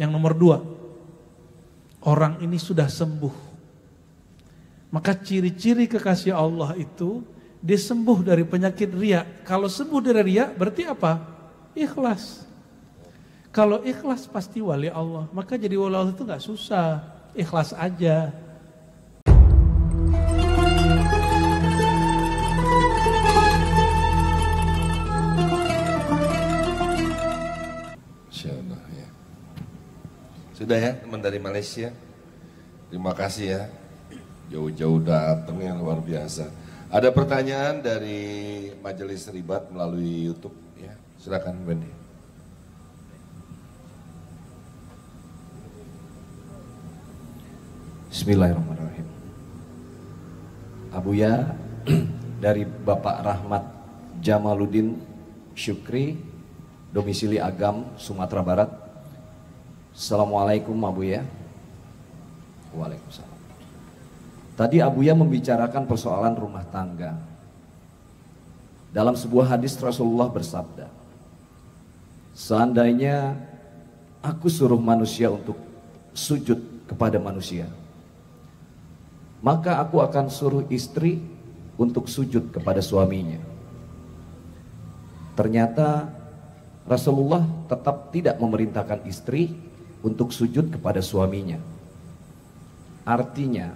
Yang nomor dua, orang ini sudah sembuh. Maka ciri-ciri kekasih Allah itu disembuh dari penyakit ria. Kalau sembuh dari ria, berarti apa? Ikhlas. Kalau ikhlas pasti wali Allah. Maka jadi wali Allah itu nggak susah. Ikhlas aja. Sudah ya teman dari Malaysia. Terima kasih ya. Jauh-jauh datang yang luar biasa. Ada pertanyaan dari Majelis Ribat melalui YouTube ya. Silakan Wendy. Bismillahirrahmanirrahim. Abuya dari Bapak Rahmat Jamaluddin Syukri, domisili Agam, Sumatera Barat. Assalamualaikum Abuya. Waalaikumsalam. Tadi Abuya membicarakan persoalan rumah tangga. Dalam sebuah hadis Rasulullah bersabda, "Seandainya aku suruh manusia untuk sujud kepada manusia, maka aku akan suruh istri untuk sujud kepada suaminya." Ternyata Rasulullah tetap tidak memerintahkan istri untuk sujud kepada suaminya. Artinya,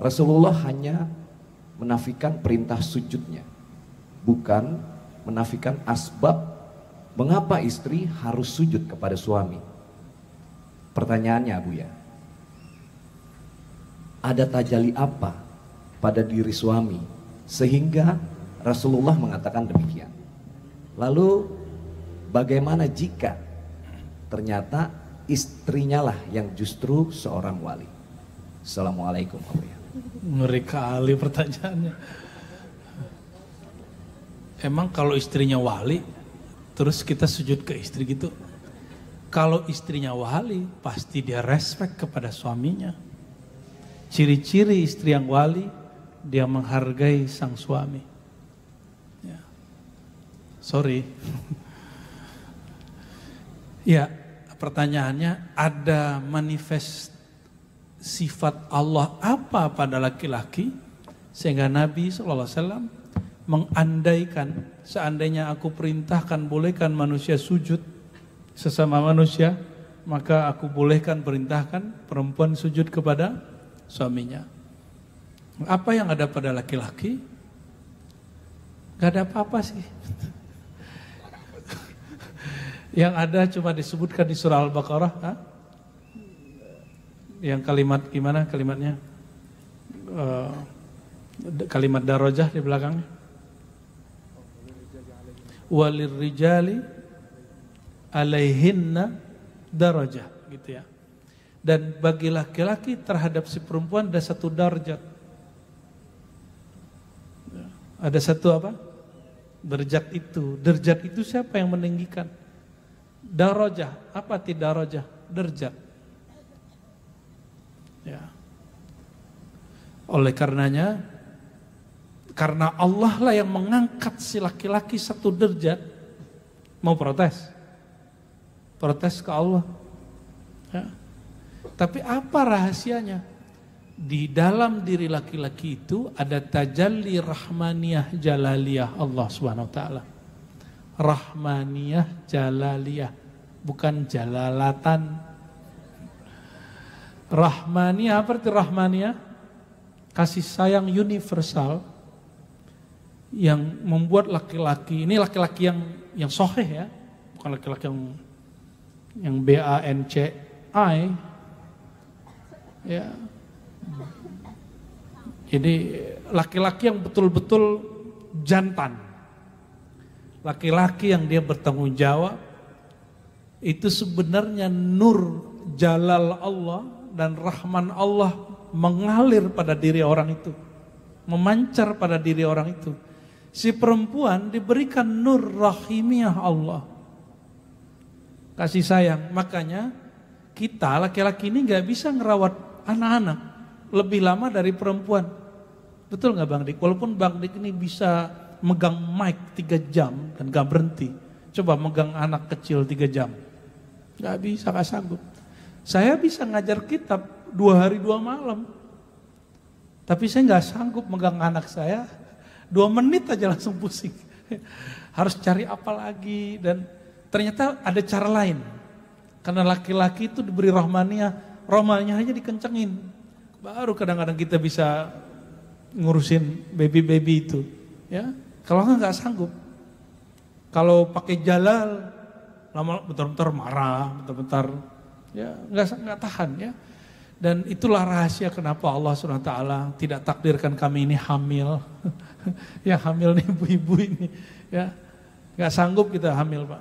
Rasulullah hanya menafikan perintah sujudnya, bukan menafikan asbab mengapa istri harus sujud kepada suami. Pertanyaannya, Bu ya, ada tajali apa pada diri suami sehingga Rasulullah mengatakan demikian? Lalu, bagaimana jika ternyata istrinya lah yang justru seorang wali. Assalamualaikum Ngeri kali pertanyaannya. Emang kalau istrinya wali, terus kita sujud ke istri gitu? Kalau istrinya wali, pasti dia respect kepada suaminya. Ciri-ciri istri yang wali, dia menghargai sang suami. Ya. Sorry. ya, pertanyaannya ada manifest sifat Allah apa pada laki-laki sehingga Nabi SAW mengandaikan seandainya aku perintahkan bolehkan manusia sujud sesama manusia maka aku bolehkan perintahkan perempuan sujud kepada suaminya apa yang ada pada laki-laki gak ada apa-apa sih yang ada cuma disebutkan di surah Al-Baqarah. Yang kalimat gimana kalimatnya? Eh, kalimat darajah di belakangnya. Walir rijali alaihinna darajah gitu ya. Dan bagi laki-laki terhadap si perempuan ada satu darjat. Ada satu apa? Derjat itu. Derjat itu siapa yang meninggikan? darajah apa tidak darajah derajat. ya oleh karenanya karena Allah lah yang mengangkat si laki-laki satu derajat, mau protes protes ke Allah ya. tapi apa rahasianya di dalam diri laki-laki itu ada tajalli rahmaniyah jalaliyah Allah Subhanahu wa taala. Rahmaniyah Jalaliyah bukan Jalalatan Rahmaniyah apa arti Rahmaniyah? Kasih sayang universal yang membuat laki-laki ini laki-laki yang yang soheh ya bukan laki-laki yang yang B A N C I ya jadi laki-laki yang betul-betul jantan laki-laki yang dia bertanggung jawab itu sebenarnya nur jalal Allah dan rahman Allah mengalir pada diri orang itu memancar pada diri orang itu si perempuan diberikan nur rahimiyah Allah kasih sayang makanya kita laki-laki ini nggak bisa ngerawat anak-anak lebih lama dari perempuan betul nggak Bang Dik walaupun Bang Dik ini bisa megang mic tiga jam dan gak berhenti. Coba megang anak kecil tiga jam. Gak bisa, gak sanggup. Saya bisa ngajar kitab dua hari dua malam. Tapi saya gak sanggup megang anak saya. Dua menit aja langsung pusing. Harus cari apa lagi. Dan ternyata ada cara lain. Karena laki-laki itu diberi rohmania. Rohmania aja dikencengin. Baru kadang-kadang kita bisa ngurusin baby-baby itu. Ya, kalau enggak enggak sanggup. Kalau pakai jalal lama bentar-bentar marah, bentar-bentar ya enggak enggak tahan ya. Dan itulah rahasia kenapa Allah SWT tidak takdirkan kami ini hamil. ya hamil nih ibu-ibu ini. Ya, nggak sanggup kita hamil pak.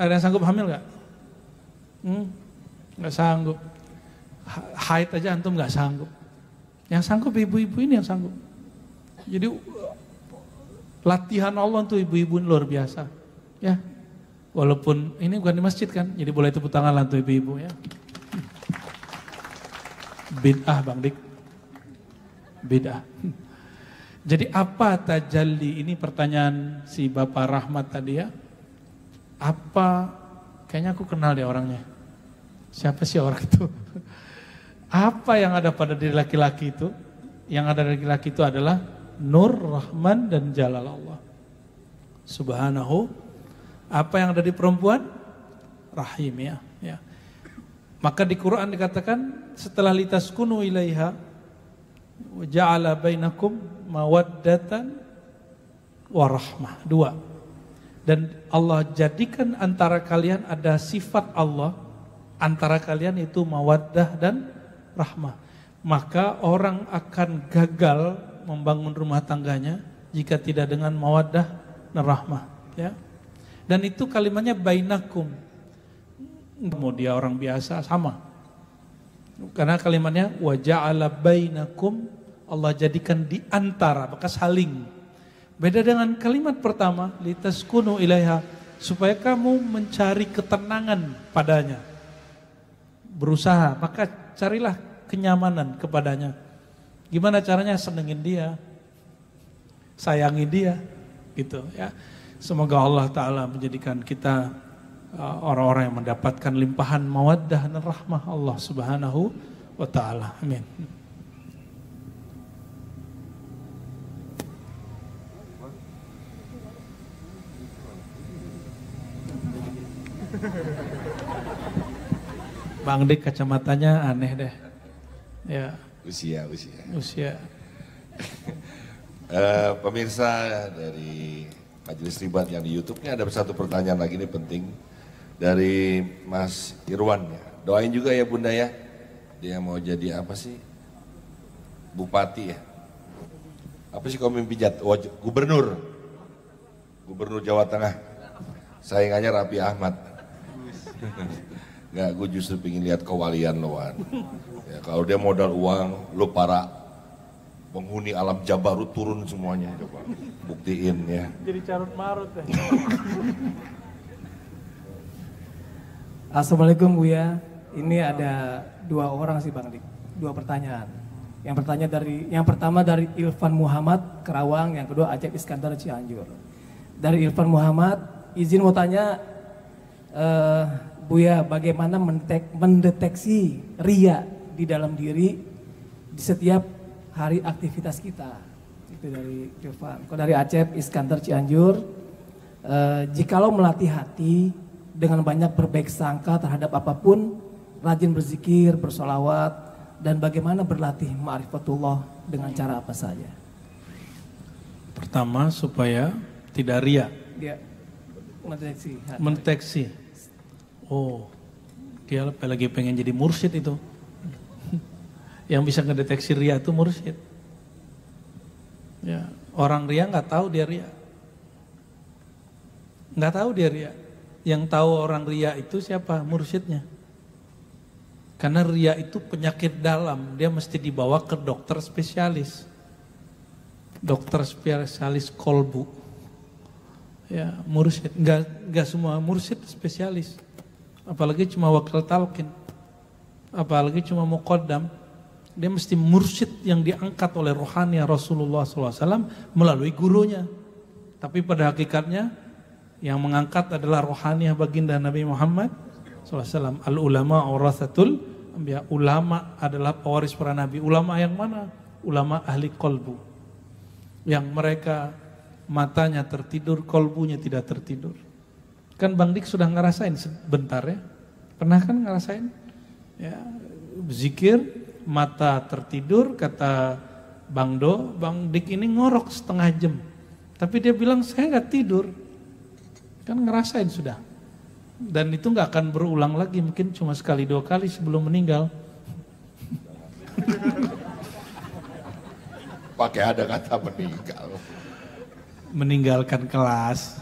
Ada yang sanggup hamil nggak? Hmm? Nggak sanggup. Haid aja antum nggak sanggup. Yang sanggup ibu-ibu ini yang sanggup. Jadi Latihan Allah untuk ibu-ibu ini luar biasa. Ya. Walaupun ini bukan di masjid kan, jadi boleh tepuk tangan lah untuk ibu-ibu ya. Bid'ah Bang Dik. Bid'ah. Jadi apa tajalli ini pertanyaan si Bapak Rahmat tadi ya? Apa kayaknya aku kenal deh orangnya. Siapa sih orang itu? Apa yang ada pada diri laki-laki itu? Yang ada dari laki-laki itu adalah Nur, Rahman, dan Jalal Allah. Subhanahu. Apa yang ada di perempuan? Rahim ya. ya. Maka di Quran dikatakan setelah litas kunu ilaiha ja'ala bainakum mawaddatan warahmah. Dua. Dan Allah jadikan antara kalian ada sifat Allah antara kalian itu mawaddah dan rahmah. Maka orang akan gagal membangun rumah tangganya jika tidak dengan mawaddah dan ya dan itu kalimatnya bainakum mau dia orang biasa sama karena kalimatnya waja'ala bainakum Allah jadikan di antara bekas saling beda dengan kalimat pertama litaskunu ilaiha supaya kamu mencari ketenangan padanya berusaha maka carilah kenyamanan kepadanya Gimana caranya senengin dia, sayangi dia, gitu ya. Semoga Allah Ta'ala menjadikan kita uh, orang-orang yang mendapatkan limpahan mawaddah dan rahmah Allah Subhanahu wa Ta'ala. Amin. Bang Dik kacamatanya aneh deh. Ya usia usia usia uh, pemirsa dari Majelis Ribat yang di YouTube ini ada satu pertanyaan lagi ini penting dari Mas Irwan ya doain juga ya bunda ya dia mau jadi apa sih bupati ya apa sih kau mimpi jat gubernur gubernur Jawa Tengah saingannya Rapi Ahmad Enggak, gue justru pingin lihat kewalian lo, Wan. Ya, kalau dia modal uang, lo para penghuni alam Jabaru turun semuanya. Coba buktiin ya. Jadi carut marut ya. Assalamualaikum ya. Ini ada dua orang sih Bang Dik. Dua pertanyaan. Yang pertanyaan dari yang pertama dari Ilfan Muhammad Kerawang, yang kedua Aceh Iskandar Cianjur. Dari Ilfan Muhammad, izin mau tanya eh, Buya bagaimana mendeteksi ria di dalam diri di setiap hari aktivitas kita. Itu dari Irfan. Kalau dari Acep, Iskandar Cianjur, e, jikalau melatih hati dengan banyak berbaik sangka terhadap apapun, rajin berzikir, bersolawat, dan bagaimana berlatih ma'rifatullah dengan cara apa saja? Pertama, supaya tidak ria. Ya, mendeteksi. Mendeteksi Oh, dia lagi pengen jadi mursyid itu. yang bisa ngedeteksi ria itu mursyid. Ya, orang ria nggak tahu dia ria. Nggak tahu dia ria. Yang tahu orang ria itu siapa? Mursyidnya. Karena ria itu penyakit dalam, dia mesti dibawa ke dokter spesialis. Dokter spesialis kolbu. Ya, mursyid. Nggak, nggak semua mursyid spesialis apalagi cuma wakil talqin, apalagi cuma muqaddam, dia mesti mursyid yang diangkat oleh rohani Rasulullah SAW melalui gurunya. Tapi pada hakikatnya yang mengangkat adalah rohani baginda Nabi Muhammad SAW. Al ulama urasatul ya, ulama adalah pewaris para nabi. Ulama yang mana? Ulama ahli kolbu. Yang mereka matanya tertidur, kolbunya tidak tertidur Kan Bang Dik sudah ngerasain sebentar ya. Pernah kan ngerasain? Ya, zikir, mata tertidur, kata Bang Do, Bang Dik ini ngorok setengah jam. Tapi dia bilang, saya nggak tidur. Kan ngerasain sudah. Dan itu nggak akan berulang lagi, mungkin cuma sekali dua kali sebelum meninggal. Pakai ada kata meninggal. Meninggalkan kelas.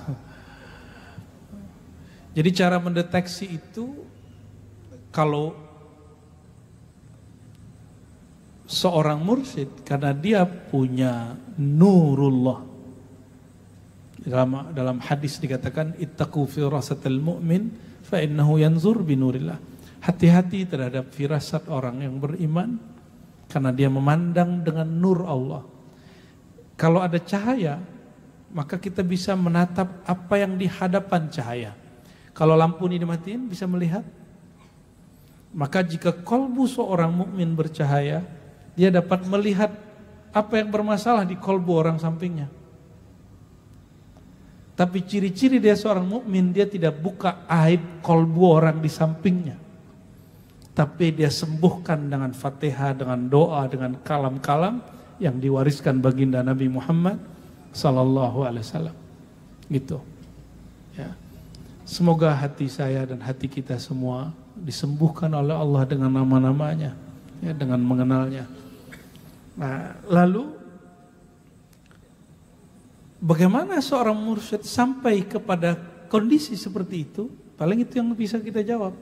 Jadi cara mendeteksi itu kalau seorang mursyid karena dia punya nurullah. Dalam dalam hadis dikatakan ittaqu firasatal mu'min fa innahu yanzur binurillah. Hati-hati terhadap firasat orang yang beriman karena dia memandang dengan nur Allah. Kalau ada cahaya, maka kita bisa menatap apa yang di hadapan cahaya. Kalau lampu ini dimatiin bisa melihat. Maka jika kolbu seorang mukmin bercahaya, dia dapat melihat apa yang bermasalah di kolbu orang sampingnya. Tapi ciri-ciri dia seorang mukmin dia tidak buka aib kolbu orang di sampingnya. Tapi dia sembuhkan dengan fatihah, dengan doa, dengan kalam-kalam yang diwariskan baginda Nabi Muhammad Sallallahu Alaihi Wasallam. Gitu. Semoga hati saya dan hati kita semua disembuhkan oleh Allah dengan nama-namanya, ya, dengan mengenalnya. Nah, lalu bagaimana seorang mursyid sampai kepada kondisi seperti itu? Paling itu yang bisa kita jawab.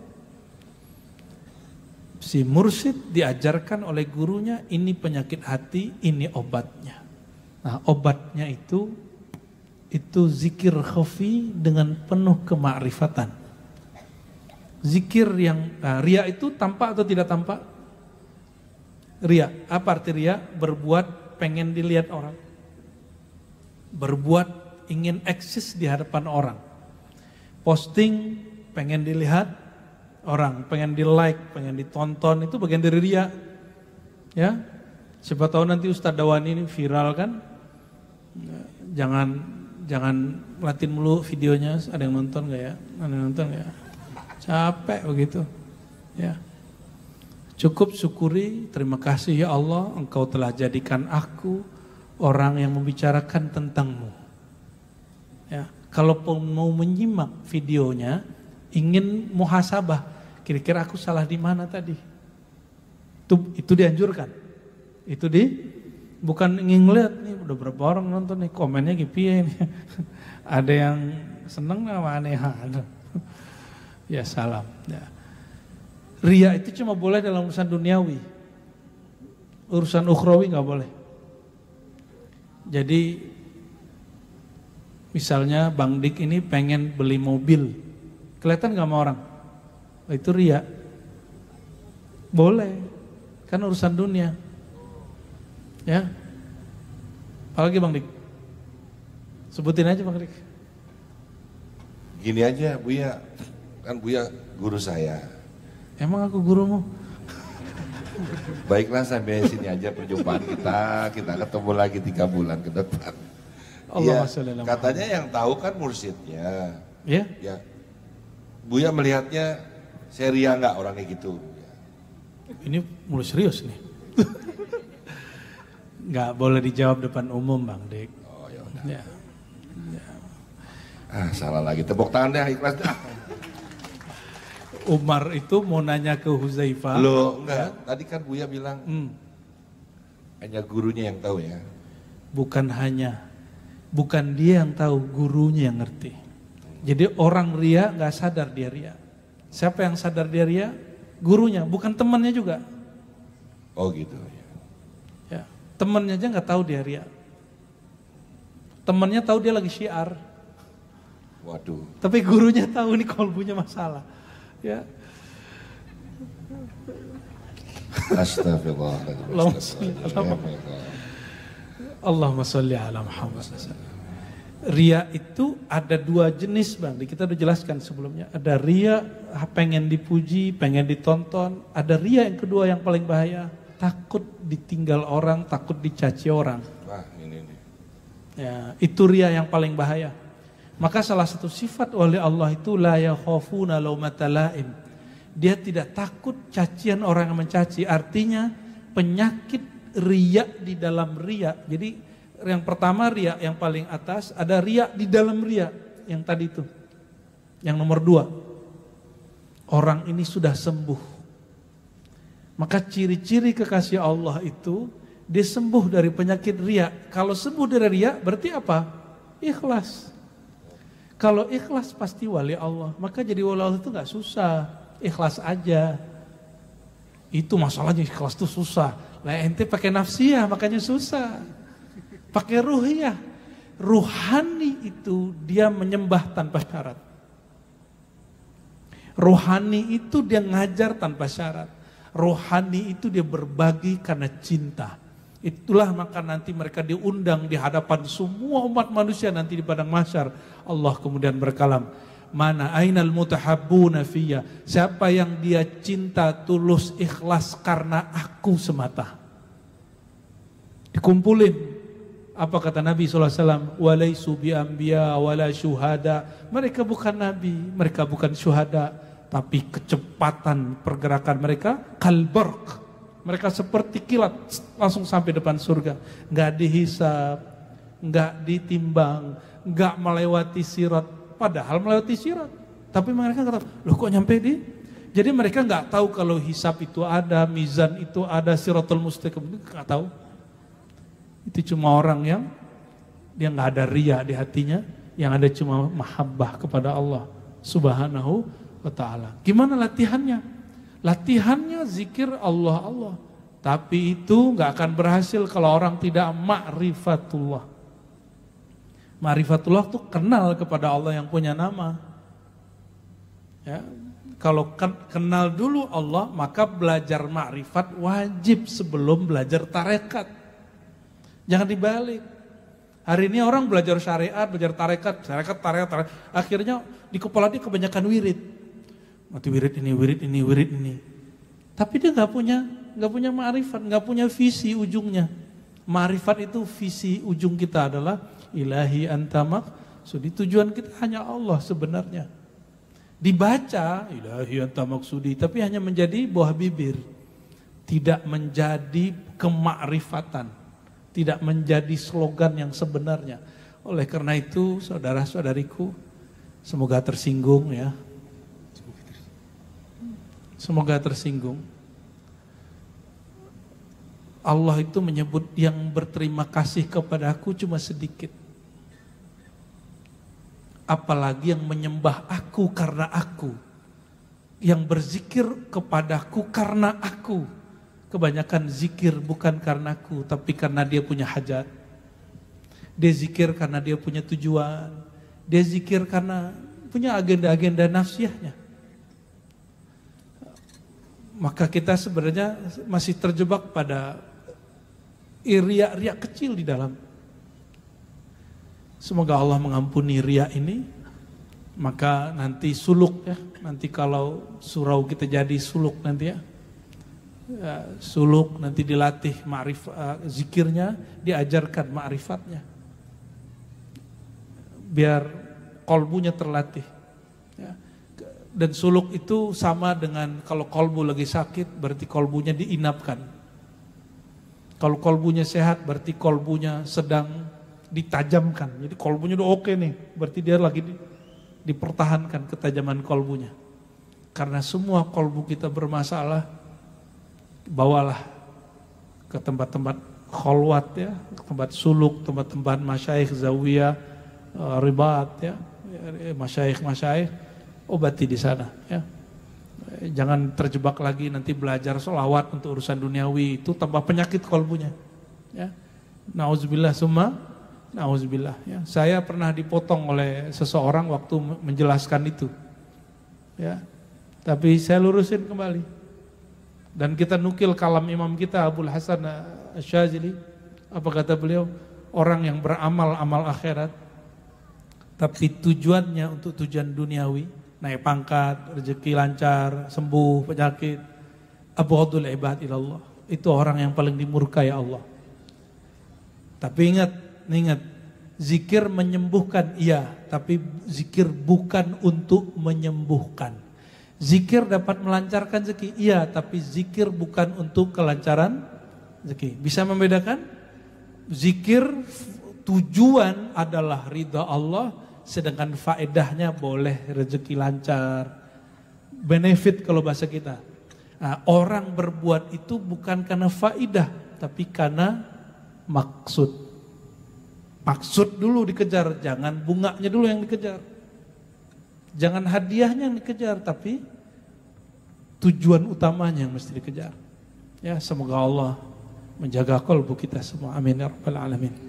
Si mursyid diajarkan oleh gurunya ini penyakit hati, ini obatnya. Nah, obatnya itu itu zikir khafi dengan penuh kemakrifatan. Zikir yang uh, ria itu tampak atau tidak tampak? Ria, apa arti ria? Berbuat pengen dilihat orang. Berbuat ingin eksis di hadapan orang. Posting pengen dilihat orang, pengen di like, pengen ditonton itu bagian dari ria. Ya, siapa tahu nanti Ustadz Dawani ini viral kan? Nah, jangan jangan latin mulu videonya ada yang nonton gak ya ada yang nonton gak ya capek begitu ya cukup syukuri terima kasih ya Allah engkau telah jadikan aku orang yang membicarakan tentangmu ya kalau mau menyimak videonya ingin muhasabah kira-kira aku salah di mana tadi itu itu dianjurkan itu di bukan ingin ngeliat nih udah berapa orang nonton nih komennya gipi ini ada yang seneng nggak sama ada ya salam. Ya. Ria itu cuma boleh dalam urusan duniawi. Urusan ukhrawi nggak boleh. Jadi misalnya Bang Dik ini pengen beli mobil. Kelihatan nggak sama orang? Itu ria. Boleh. Kan urusan dunia. Ya. Apalagi Bang Dik? Sebutin aja Bang Dik. Gini aja Buya, kan Buya guru saya. Emang aku gurumu? Baiklah sampai sini aja perjumpaan kita, kita ketemu lagi tiga bulan ke depan. Allah ya, katanya yang tahu kan mursidnya. Ya. ya. Buya melihatnya serius nggak orangnya gitu? Ini mulai serius nih nggak boleh dijawab depan umum Bang dek Oh ya Ya. Ah salah lagi tepuk tangan deh ikhlas deh Umar itu mau nanya ke Huzaifa Lo enggak, ya? tadi kan Buya bilang hmm. hanya gurunya yang tahu ya. Bukan hanya, bukan dia yang tahu, gurunya yang ngerti. Jadi orang ria nggak sadar dia ria. Siapa yang sadar dia ria? Gurunya, bukan temannya juga. Oh gitu. Temennya aja nggak tahu dia ria. Temennya tahu dia lagi syiar. Waduh. Tapi gurunya tahu nih kolbunya masalah. Ya. Astagfirullahaladzim. Allahumma sholli ya, ya, ya. ala Muhammad. Ria itu ada dua jenis bang, kita udah jelaskan sebelumnya. Ada ria pengen dipuji, pengen ditonton. Ada ria yang kedua yang paling bahaya, takut ditinggal orang, takut dicaci orang. Wah, ini ini. Ya, itu ria yang paling bahaya. Maka salah satu sifat oleh Allah itu la yakhafuna Dia tidak takut cacian orang yang mencaci. Artinya penyakit ria di dalam ria. Jadi yang pertama ria yang paling atas ada ria di dalam ria yang tadi itu. Yang nomor dua. Orang ini sudah sembuh maka ciri-ciri kekasih Allah itu disembuh dari penyakit ria. Kalau sembuh dari ria, berarti apa? Ikhlas. Kalau ikhlas pasti wali Allah. Maka jadi wali Allah itu nggak susah. Ikhlas aja. Itu masalahnya ikhlas itu susah. Lah ente pakai nafsiyah makanya susah. Pakai ruhiyah. Ruhani itu dia menyembah tanpa syarat. Ruhani itu dia ngajar tanpa syarat rohani itu dia berbagi karena cinta. Itulah maka nanti mereka diundang di hadapan semua umat manusia nanti di padang mahsyar. Allah kemudian berkalam, mana ainal mutahabbuna fiyya? Siapa yang dia cinta tulus ikhlas karena aku semata? Dikumpulin apa kata Nabi SAW? Walaisu bi anbiya wala syuhada. Mereka bukan nabi, mereka bukan syuhada, tapi kecepatan pergerakan mereka kalberk, Mereka seperti kilat langsung sampai depan surga. Nggak dihisap, nggak ditimbang, nggak melewati sirat. Padahal melewati sirat. Tapi mereka kata, loh kok nyampe di? Jadi mereka nggak tahu kalau hisap itu ada, mizan itu ada, siratul mustaqim nggak tahu. Itu cuma orang yang dia nggak ada ria di hatinya, yang ada cuma mahabbah kepada Allah Subhanahu wa taala. Gimana latihannya? Latihannya zikir Allah Allah. Tapi itu nggak akan berhasil kalau orang tidak ma'rifatullah. Ma'rifatullah tuh kenal kepada Allah yang punya nama. Ya, kalau kenal dulu Allah, maka belajar makrifat wajib sebelum belajar tarekat. Jangan dibalik. Hari ini orang belajar syariat, belajar tarekat, tarekat, tarekat, tarekat. Akhirnya di kepala dia kebanyakan wirid mati wirid ini, wirid ini, wirid ini. Tapi dia nggak punya nggak punya ma'rifat, nggak punya visi ujungnya. Ma'rifat itu visi ujung kita adalah ilahi antamak. Sudi tujuan kita hanya Allah sebenarnya. Dibaca ilahi antamak sudi, tapi hanya menjadi buah bibir. Tidak menjadi kemakrifatan. Tidak menjadi slogan yang sebenarnya. Oleh karena itu saudara-saudariku, semoga tersinggung ya Semoga tersinggung. Allah itu menyebut yang berterima kasih kepada aku cuma sedikit. Apalagi yang menyembah aku karena aku. Yang berzikir kepadaku karena aku. Kebanyakan zikir bukan karena aku, tapi karena dia punya hajat. Dia zikir karena dia punya tujuan. Dia zikir karena punya agenda-agenda nafsiahnya maka kita sebenarnya masih terjebak pada riak-riak kecil di dalam. Semoga Allah mengampuni riak ini, maka nanti suluk ya, nanti kalau surau kita jadi suluk nanti ya, ya suluk nanti dilatih ma'rif, uh, eh, zikirnya, diajarkan ma'rifatnya. Biar kolbunya terlatih. Dan suluk itu sama dengan kalau kolbu lagi sakit berarti kolbunya diinapkan. Kalau kolbunya sehat berarti kolbunya sedang ditajamkan. Jadi kolbunya udah oke nih, berarti dia lagi di, dipertahankan ketajaman kolbunya. Karena semua kolbu kita bermasalah, bawalah ke tempat-tempat kholwat ya, tempat suluk, tempat-tempat masyaikh zawiyah, eh, ribat ya, ya, ya masyaikh-masyaikh obati di sana ya. Jangan terjebak lagi nanti belajar solawat untuk urusan duniawi itu tambah penyakit kolbunya. Ya. Nauzubillah summa nauzubillah ya. Saya pernah dipotong oleh seseorang waktu menjelaskan itu. Ya. Tapi saya lurusin kembali. Dan kita nukil kalam imam kita Abdul Hasan eh, Syazili. Apa kata beliau? Orang yang beramal amal akhirat tapi tujuannya untuk tujuan duniawi naik pangkat, rezeki lancar, sembuh penyakit. Abu ibad ilallah. Itu orang yang paling dimurka ya Allah. Tapi ingat, ingat zikir menyembuhkan iya, tapi zikir bukan untuk menyembuhkan. Zikir dapat melancarkan rezeki, iya, tapi zikir bukan untuk kelancaran rezeki. Bisa membedakan? Zikir tujuan adalah ridha Allah, sedangkan faedahnya boleh rezeki lancar. Benefit kalau bahasa kita. Nah, orang berbuat itu bukan karena faedah tapi karena maksud. Maksud dulu dikejar, jangan bunganya dulu yang dikejar. Jangan hadiahnya yang dikejar, tapi tujuan utamanya yang mesti dikejar. Ya, semoga Allah menjaga kolbu kita semua. Amin ya rabbal alamin.